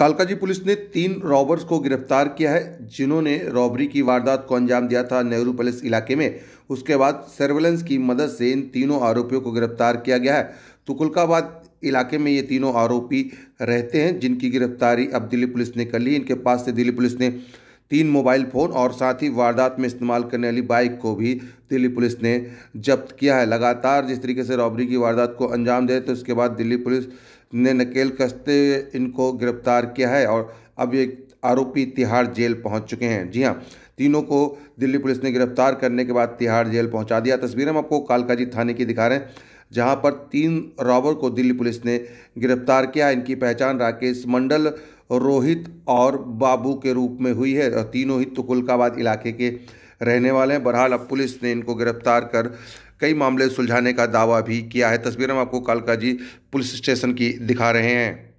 Kalkaji police ने तीन robbers को गिरफ्तार किया है जिन्होंने रॉबरी की वारदात को अंजाम दिया था नेहरू पैलेस इलाके में उसके बाद सर्वेलेंस की मदद से इन तीनों आरोपियों को गिरफ्तार किया गया है तुकुलकाबाद तो इलाके में ये तीनों आरोपी रहते हैं जिनकी गिरफ्तारी अब दिल्ली पुलिस ने कर ली इनके पास से दिल्ली पुलिस ने तीन मोबाइल फ़ोन और साथ ही वारदात में इस्तेमाल करने वाली बाइक को भी दिल्ली पुलिस ने जब्त किया है लगातार जिस तरीके से रॉबरी की वारदात को अंजाम दे तो उसके बाद दिल्ली पुलिस ने नकेल कसते इनको गिरफ्तार किया है और अब ये आरोपी तिहाड़ जेल पहुंच चुके हैं जी हाँ तीनों को दिल्ली पुलिस ने गिरफ्तार करने के बाद तिहाड़ जेल पहुंचा दिया तस्वीरें हम आपको कालकाजी थाने की दिखा रहे हैं जहां पर तीन रॉबर को दिल्ली पुलिस ने गिरफ्तार किया इनकी पहचान राकेश मंडल रोहित और बाबू के रूप में हुई है और तीनों ही तुकुलकाबाद इलाके के रहने वाले हैं बहरहाल अब पुलिस ने इनको गिरफ्तार कर कई मामले सुलझाने का दावा भी किया है तस्वीर हम आपको कालका जी पुलिस स्टेशन की दिखा रहे हैं